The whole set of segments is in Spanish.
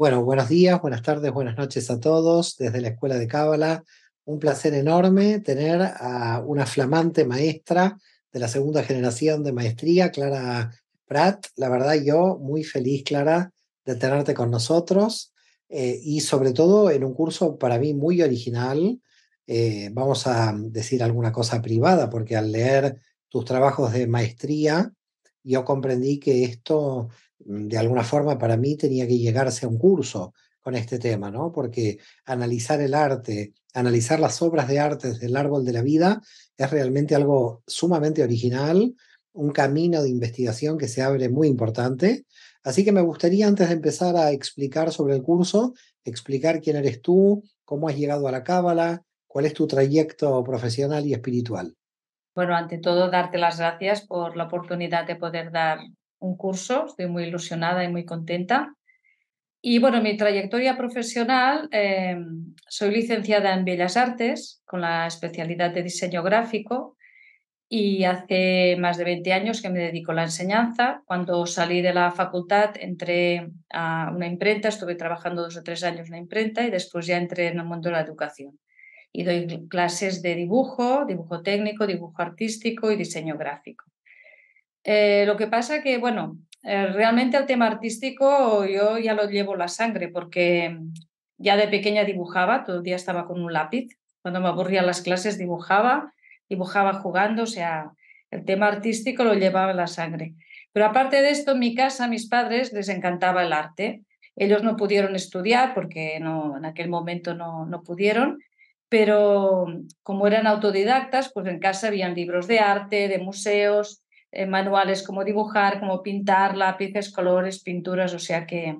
Bueno, buenos días, buenas tardes, buenas noches a todos desde la Escuela de Cábala. Un placer enorme tener a una flamante maestra de la segunda generación de maestría, Clara Pratt. La verdad, yo muy feliz, Clara, de tenerte con nosotros eh, y sobre todo en un curso para mí muy original. Eh, vamos a decir alguna cosa privada, porque al leer tus trabajos de maestría, yo comprendí que esto Mm, de alguna forma para mí tenía que llegarse a un curso con este tema, ¿no? Porque analizar el arte, analizar las obras de arte del árbol de la vida es realmente algo sumamente original, un camino de investigación que se abre muy importante. Así que me gustaría, antes de empezar a explicar sobre el curso, explicar quién eres tú, cómo has llegado a la Cábala, cuál es tu trayecto profesional y espiritual. Bueno, ante todo, darte las gracias por la oportunidad de poder dar un curso, estoy muy ilusionada y muy contenta. Y bueno, mi trayectoria profesional, eh, soy licenciada en Bellas Artes con la especialidad de diseño gráfico y hace más de 20 años que me dedico a la enseñanza. Cuando salí de la facultad entré a una imprenta, estuve trabajando dos o tres años en la imprenta y después ya entré en el mundo de la educación. Y doy clases de dibujo, dibujo técnico, dibujo artístico y diseño gráfico. Eh, lo que pasa que, bueno, eh, realmente el tema artístico yo ya lo llevo la sangre porque ya de pequeña dibujaba, todo el día estaba con un lápiz, cuando me aburría las clases dibujaba, dibujaba jugando, o sea, el tema artístico lo llevaba la sangre. Pero aparte de esto, en mi casa, mis padres les encantaba el arte. Ellos no pudieron estudiar porque no, en aquel momento no, no pudieron, pero como eran autodidactas, pues en casa habían libros de arte, de museos, eh, manuales como dibujar, como pintar, lápices, colores, pinturas, o sea que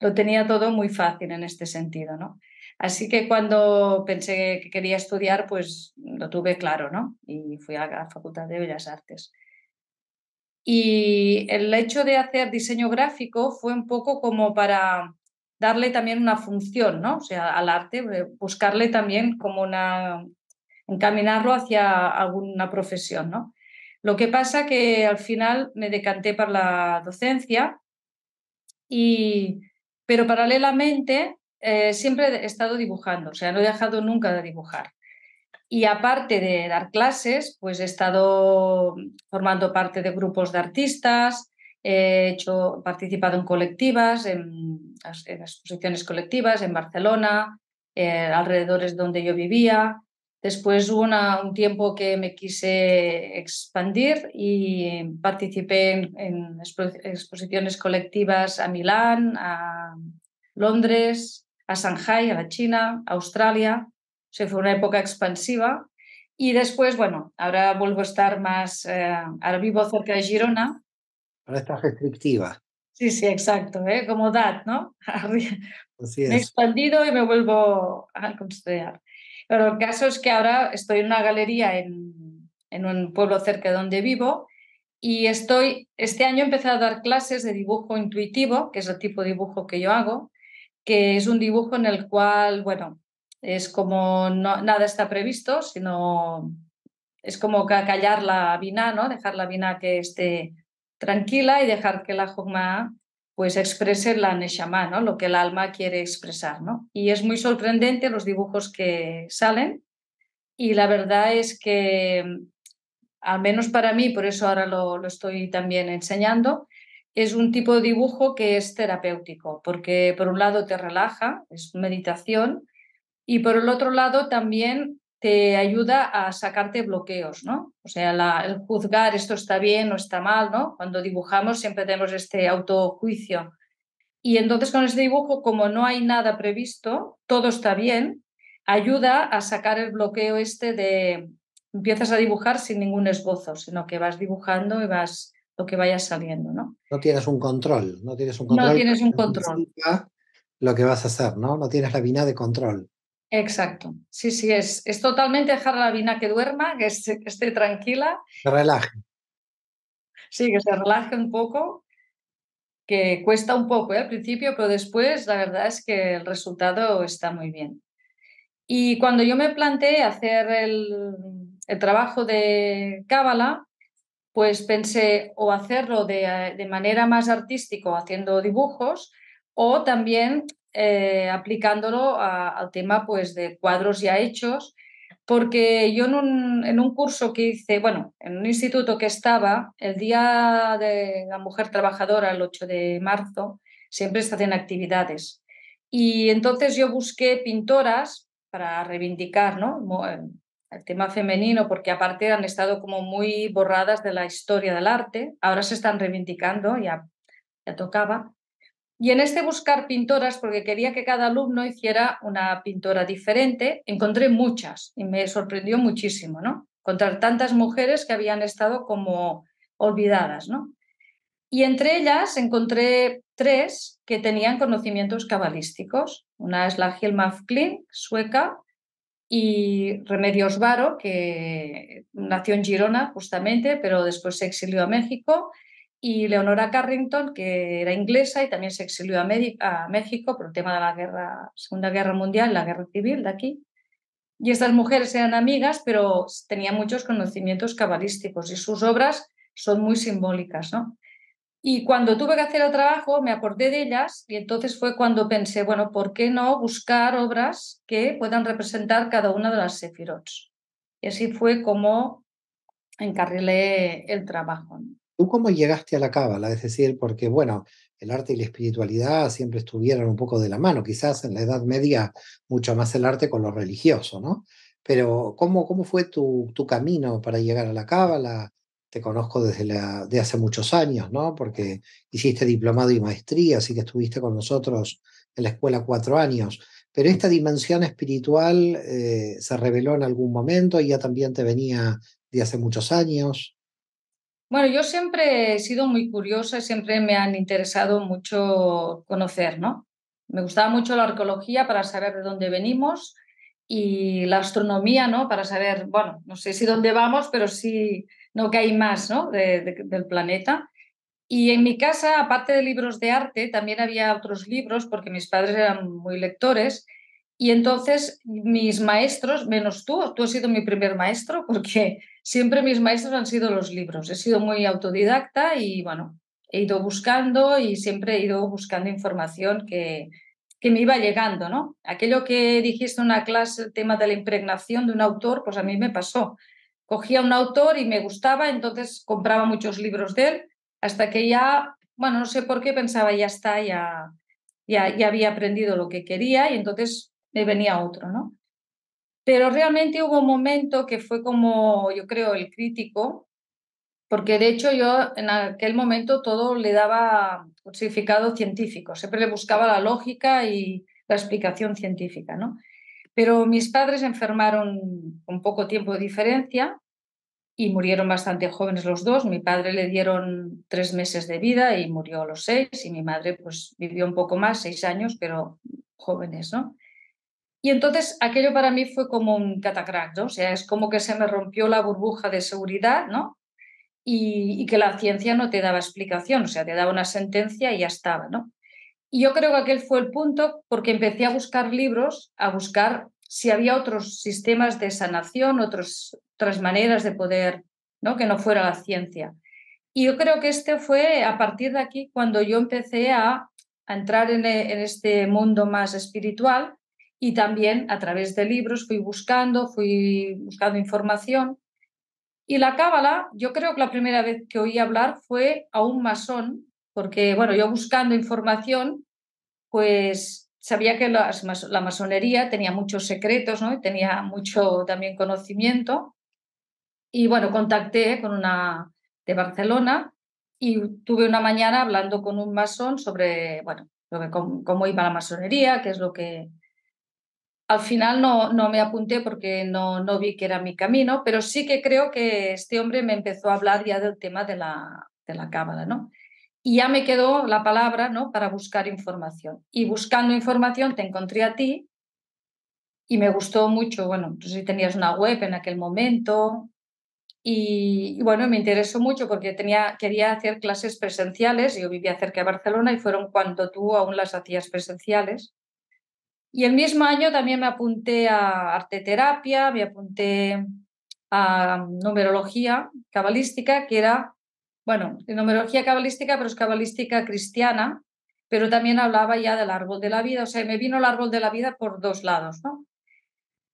lo tenía todo muy fácil en este sentido, ¿no? Así que cuando pensé que quería estudiar, pues lo tuve claro, ¿no? Y fui a la Facultad de Bellas Artes. Y el hecho de hacer diseño gráfico fue un poco como para darle también una función, ¿no? O sea, al arte, eh, buscarle también como una, encaminarlo hacia alguna profesión, ¿no? Lo que pasa que al final me decanté para la docencia, y, pero paralelamente eh, siempre he estado dibujando, o sea, no he dejado nunca de dibujar. Y aparte de dar clases, pues he estado formando parte de grupos de artistas, he hecho, participado en colectivas, en, exposiciones colectivas en Barcelona, eh, alrededores donde yo vivía, Después hubo un tiempo que me quise expandir y participé en, exposiciones colectivas a Milán, a Londres, a Shanghai, a la China, a Australia. O fue una época expansiva. Y después, bueno, ahora vuelvo a estar más, eh, ahora vivo cerca de Girona. Ahora estás restrictiva. Sí, sí, exacto, ¿eh? como DAT, ¿no? Me he expandido y me vuelvo a considerar. Pero el caso es que ahora estoy en una galería en, un pueblo cerca de donde vivo y estoy, este año he empezado a dar clases de dibujo intuitivo, que es el tipo de dibujo que yo hago, que es un dibujo en el cual, bueno, es como nada está previsto, sino es como callar la vina, ¿no? Dejar la vina que esté tranquila y dejar que la jugma pues exprese la neshama, ¿no? lo que el alma quiere expresar. ¿no? Y es muy sorprendente los dibujos que salen y la verdad es que, al menos para mí, por eso ahora lo, lo estoy también enseñando, es un tipo de dibujo que es terapéutico, porque por un lado te relaja, es meditación, y por el otro lado también te ayuda a sacarte bloqueos, ¿no? O sea, el juzgar esto está bien o está mal, ¿no? Cuando dibujamos siempre tenemos este autojuicio. Y entonces con este dibujo, como no hay nada previsto, todo está bien, ayuda a sacar el bloqueo este de empiezas a dibujar sin ningún esbozo, sino que vas dibujando y vas lo que vaya saliendo, ¿no? No tienes un control, no tienes un control. No tienes un control. Lo que vas a hacer, ¿no? No tienes la vina de control. Exacto. Sí, sí, es, es totalmente dejar la vina que duerma, que, esté tranquila. Se relaje. Sí, que se relaje un poco, que cuesta un poco ¿eh? al principio, pero después la verdad es que el resultado está muy bien. Y cuando yo me planteé hacer el, trabajo de Cábala, pues pensé o hacerlo de, de manera más artística, haciendo dibujos, o también eh, aplicándolo al tema pues, de cuadros ya hechos, porque yo en un, curso que hice, bueno, en un instituto que estaba, el Día de la Mujer Trabajadora, el 8 de marzo, siempre se en actividades. Y entonces yo busqué pintoras para reivindicar ¿no? Eh, el tema femenino, porque aparte han estado como muy borradas de la historia del arte, ahora se están reivindicando, ya, ya tocaba. Y en este buscar pintoras, porque quería que cada alumno hiciera una pintora diferente, encontré muchas y me sorprendió muchísimo, ¿no? Encontrar tantas mujeres que habían estado como olvidadas, ¿no? Y entre ellas encontré tres que tenían conocimientos cabalísticos. Una es la Hilma Fkling, sueca, y Remedios Varo, que nació en Girona justamente, pero después se exilió a México, y Leonora Carrington, que era inglesa y también se exilió a, México por el tema de la guerra, Segunda Guerra Mundial, la guerra civil de aquí. Y estas mujeres eran amigas, pero tenían muchos conocimientos cabalísticos y sus obras son muy simbólicas. ¿no? Y cuando tuve que hacer el trabajo, me acordé de ellas y entonces fue cuando pensé, bueno, ¿por qué no buscar obras que puedan representar cada una de las sefirots? Y así fue como encarrilé el trabajo cómo llegaste a la cábala? Es decir, porque bueno, el arte y la espiritualidad siempre estuvieron un poco de la mano, quizás en la Edad Media mucho más el arte con lo religioso, ¿no? Pero ¿cómo, cómo fue tu, camino para llegar a la cábala? Te conozco desde la, de hace muchos años, ¿no? Porque hiciste diplomado y maestría, así que estuviste con nosotros en la escuela cuatro años. Pero esta dimensión espiritual eh, se reveló en algún momento y ya también te venía de hace muchos años. Bueno, yo siempre he sido muy curiosa, y siempre me han interesado mucho conocer, ¿no? Me gustaba mucho la arqueología para saber de dónde venimos y la astronomía, ¿no? Para saber, bueno, no sé si dónde vamos, pero sí, no, que hay más, ¿no? del planeta. Y en mi casa, aparte de libros de arte, también había otros libros, porque mis padres eran muy lectores, y entonces mis maestros, menos tú, tú has sido mi primer maestro, porque siempre mis maestros han sido los libros. He sido muy autodidacta y bueno, he ido buscando y siempre he ido buscando información que, que me iba llegando, ¿no? Aquello que dijiste en una clase, el tema de la impregnación de un autor, pues a mí me pasó. Cogía un autor y me gustaba, entonces compraba muchos libros de él, hasta que ya, bueno, no sé por qué pensaba, ya está, ya, ya, ya había aprendido lo que quería y entonces me venía otro, ¿no? Pero realmente hubo un momento que fue como, yo creo, el crítico, porque de hecho yo en aquel momento todo le daba un significado científico, siempre le buscaba la lógica y la explicación científica, ¿no? Pero mis padres enfermaron con poco tiempo de diferencia y murieron bastante jóvenes los dos. Mi padre le dieron tres meses de vida y murió a los seis y mi madre pues vivió un poco más, seis años, pero jóvenes, ¿no? Y entonces aquello para mí fue como un catacrack, ¿no? O sea, es como que se me rompió la burbuja de seguridad, ¿no? Y, que la ciencia no te daba explicación, o sea, te daba una sentencia y ya estaba, ¿no? Y yo creo que aquel fue el punto porque empecé a buscar libros, a buscar si había otros sistemas de sanación, otros, otras maneras de poder, ¿no? Que no fuera la ciencia. Y yo creo que este fue a partir de aquí cuando yo empecé a, entrar en, en este mundo más espiritual y también a través de libros fui buscando, fui buscando información. Y la cábala, yo creo que la primera vez que oí hablar fue a un masón, porque bueno, yo buscando información, pues sabía que la, masonería tenía muchos secretos, ¿no? Y tenía mucho también conocimiento. Y bueno, contacté con una de Barcelona y tuve una mañana hablando con un masón sobre, bueno, cómo, cómo iba la masonería, qué es lo que, al final no, no me apunté porque no, no, vi que era mi camino, pero sí que creo que este hombre me empezó a hablar ya del tema de la, de la cábala, ¿no? Y ya me quedó la palabra, ¿no? Para buscar información. Y buscando información te encontré a ti y me gustó mucho, bueno, no si tenías una web en aquel momento, y, bueno, me interesó mucho porque tenía, quería hacer clases presenciales, yo vivía cerca de Barcelona y fueron cuando tú aún las hacías presenciales. Y el mismo año también me apunté a arteterapia, me apunté a numerología cabalística, que era, bueno, numerología cabalística, pero es cabalística cristiana, pero también hablaba ya del árbol de la vida, o sea, me vino el árbol de la vida por dos lados, ¿no?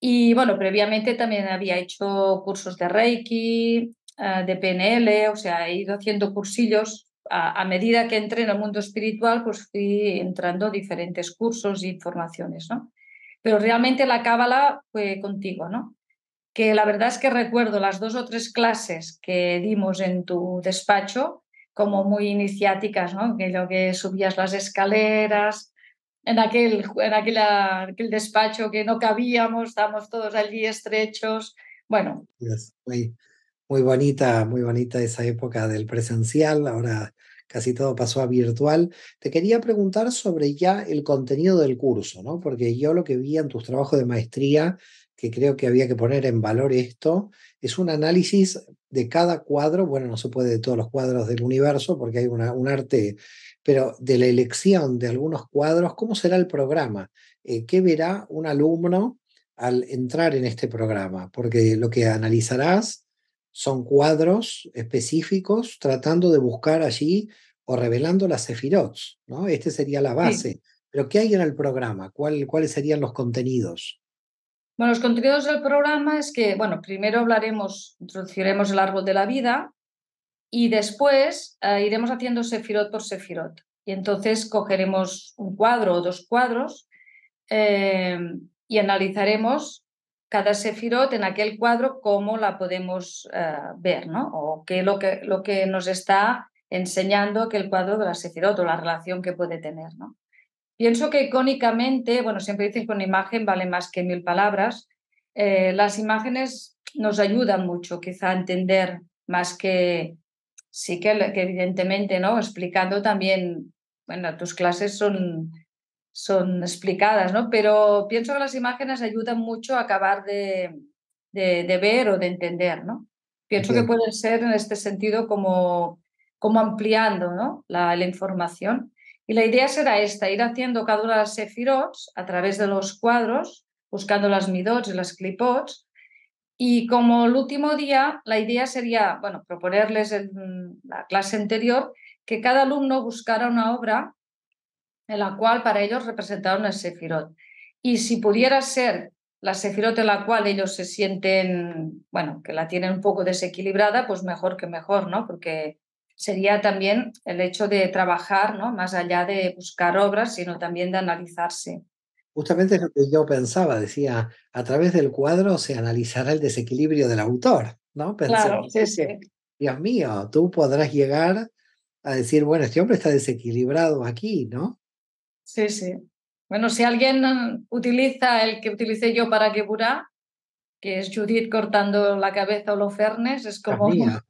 Y bueno, previamente también había hecho cursos de Reiki, eh, de PNL, o sea, he ido haciendo cursillos a, medida que entré en el mundo espiritual, pues fui entrando diferentes cursos y informaciones, ¿no? Pero realmente la cábala fue contigo, ¿no? Que la verdad es que recuerdo las dos o tres clases que dimos en tu despacho como muy iniciáticas, ¿no? Que lo que subías las escaleras, en aquel, en aquel, aquel despacho que no cabíamos, estábamos todos allí estrechos, bueno muy bonita, muy bonita esa época del presencial, ahora casi todo pasó a virtual. Te quería preguntar sobre ya el contenido del curso, ¿no? Porque yo lo que vi en tus trabajos de maestría, que creo que había que poner en valor esto, es un análisis de cada cuadro, bueno, no se puede de todos los cuadros del universo porque hay una, un arte, pero de la elección de algunos cuadros, ¿cómo será el programa? Eh, ¿Qué verá un alumno al entrar en este programa? Porque lo que analizarás son cuadros específicos tratando de buscar allí o revelando las sefirot, ¿no? Este sería la base. Pero ¿qué hay en el programa? ¿Cuáles serían los contenidos? Bueno, los contenidos del programa es que, bueno, primero hablaremos, introduciremos el árbol de la vida y después eh, iremos haciendo sefirot por sefirot. Y entonces cogeremos un cuadro o dos cuadros eh, y analizaremos cada sefirot en aquel cuadro, cómo la podemos eh, ver, ¿no? O qué lo que, lo que nos está enseñando aquel cuadro de la sefirot o la relación que puede tener, ¿no? Pienso que icónicamente, bueno, siempre dicen que una imagen vale más que mil palabras, eh, las imágenes nos ayudan mucho quizá a entender más que, sí que, que evidentemente, ¿no? Explicando también, bueno, tus clases son son explicadas, ¿no? Pero pienso que las imágenes ayudan mucho a acabar de, de, ver o de entender, ¿no? Pienso que pueden ser en este sentido como, como ampliando la, información. Y la idea será esta, ir haciendo cada una de las sefirots a través de los cuadros, buscando las midots y las clipots. Y como el último día, la idea sería, bueno, proponerles en la clase anterior que cada alumno buscara una obra en la cual para ellos representaron el Sefirot. Y si pudiera ser la Sefirot en la cual ellos se sienten, bueno, que la tienen un poco desequilibrada, pues mejor que mejor, ¿no? Porque sería también el hecho de trabajar, ¿no? Más allá de buscar obras, sino también de analizarse. Justamente es lo que yo pensaba, decía, a través del cuadro se analizará el desequilibrio del autor, ¿no? claro, sí, Dios mío, tú podrás llegar a decir, bueno, este hombre está desequilibrado aquí, ¿no? Sí, sí. Bueno, si alguien utiliza el que utilicé yo para que Geburá, que es Judith cortando la cabeza o los fernes, es como... Dios mío.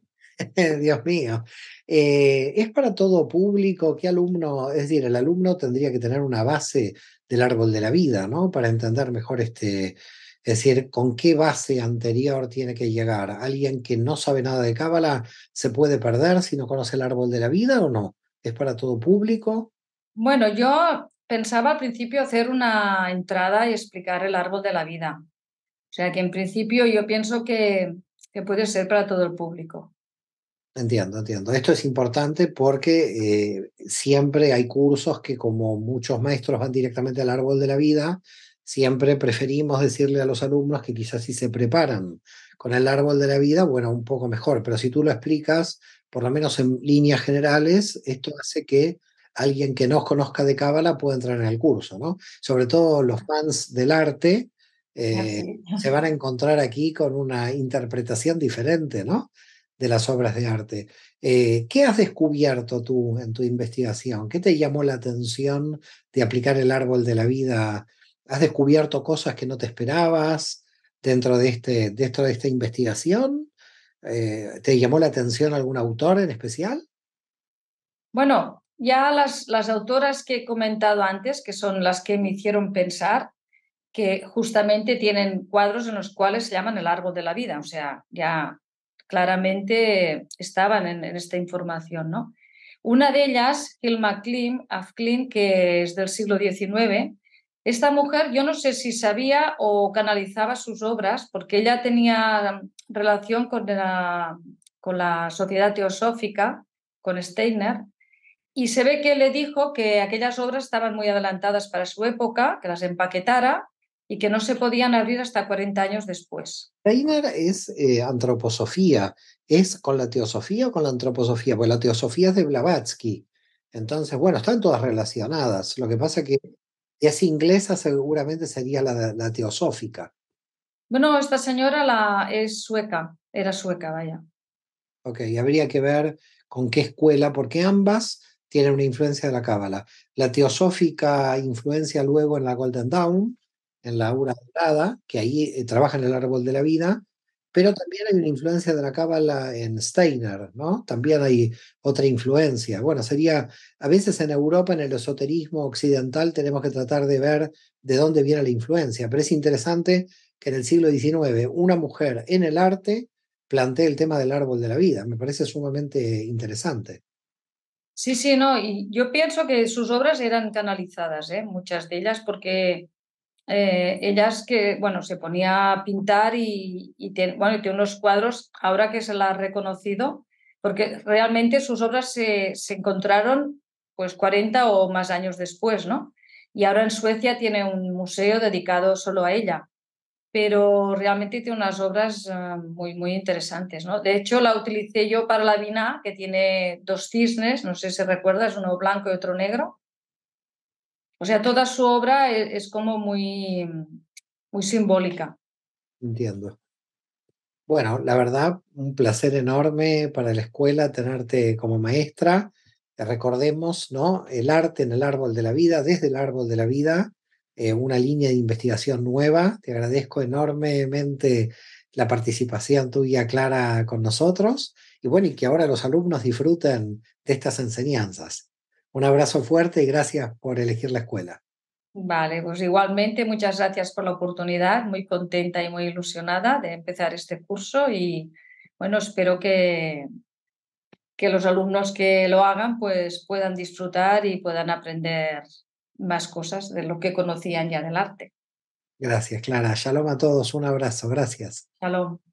Dios eh, mío. ¿Es para todo público? ¿Qué alumno? Es decir, el alumno tendría que tener una base del árbol de la vida, ¿no? Para entender mejor este... Es decir, ¿con qué base anterior tiene que llegar? ¿Alguien que no sabe nada de Cábala se puede perder si no conoce el árbol de la vida o no? ¿Es para todo público? Bueno, yo pensaba al principio hacer una entrada y explicar el árbol de la vida. O sea que en principio yo pienso que, puede ser para todo el público. Entiendo, entiendo. Esto es importante porque eh, siempre hay cursos que como muchos maestros van directamente al árbol de la vida, siempre preferimos decirle a los alumnos que quizás si se preparan con el árbol de la vida, bueno, un poco mejor, pero si tú lo explicas, por lo menos en líneas generales, esto hace que alguien que no conozca de cábala puede entrar en el curso, ¿no? Sobre todo los fans del arte eh, se van a encontrar aquí con una interpretación diferente, ¿no? De las obras de arte. Eh, ¿Qué has descubierto tú en tu investigación? ¿Qué te llamó la atención de aplicar el árbol de la vida? ¿Has descubierto cosas que no te esperabas dentro de, este, de esta investigación? Eh, ¿Te llamó la atención algún autor en especial? Bueno, ya las, las autoras que he comentado antes, que son las que me hicieron pensar, que justamente tienen cuadros en los cuales se llaman el árbol de la vida, o sea, ya claramente estaban en, esta información, ¿no? Una de ellas, Hilma Klim, Afklin, que es del siglo XIX, esta mujer yo no sé si sabía o canalizaba sus obras, porque ella tenía relación con la, con la sociedad teosófica, con Steiner, y se ve que le dijo que aquellas obras estaban muy adelantadas para su época, que las empaquetara y que no se podían abrir hasta 40 años después. Reiner es eh, antroposofía. ¿Es con la teosofía o con la antroposofía? Pues la teosofía es de Blavatsky. Entonces, bueno, están todas relacionadas. Lo que pasa que es inglesa seguramente sería la, teosófica. Bueno, esta señora la, es sueca, era sueca, vaya. Ok, habría que ver con qué escuela, porque ambas tiene una influencia de la cábala. La teosófica influencia luego en la Golden Dawn, en la Aura Dorada, que ahí eh, trabaja en el árbol de la vida, pero también hay una influencia de la cábala en Steiner, ¿no? También hay otra influencia. Bueno, sería, a veces en Europa, en el esoterismo occidental, tenemos que tratar de ver de dónde viene la influencia, pero es interesante que en el siglo XIX una mujer en el arte plantee el tema del árbol de la vida. Me parece sumamente interesante. Sí, sí, no, y yo pienso que sus obras eran canalizadas, ¿eh? muchas de ellas, porque eh, ellas que, bueno, se ponía a pintar y, tiene, bueno, tiene unos cuadros, ahora que se la ha reconocido, porque realmente sus obras se, se, encontraron pues 40 o más años después, ¿no? Y ahora en Suecia tiene un museo dedicado solo a ella pero realmente tiene unas obras eh, muy, muy interesantes. De hecho, la utilicé yo para la Vina, que tiene dos cisnes, no sé si recuerdas, uno blanco y otro negro. O sea, toda su obra e-, es, como muy, muy simbólica. Entiendo. Bueno, la verdad, un placer enorme para la escuela tenerte como maestra. recordemos, El arte en el árbol de la vida, desde el árbol de la vida, eh, una línea de investigación nueva. Te agradezco enormemente la participación tuya, Clara, con nosotros. Y bueno, y que ahora los alumnos disfruten de estas enseñanzas. Un abrazo fuerte y gracias por elegir la escuela. Vale, pues igualmente muchas gracias por la oportunidad, muy contenta y muy ilusionada de empezar este curso y bueno, espero que, que los alumnos que lo hagan pues puedan disfrutar y puedan aprender más cosas de lo que conocían ya del arte. Gracias, Clara. Shalom a todos. Un abrazo. Gracias. Shalom.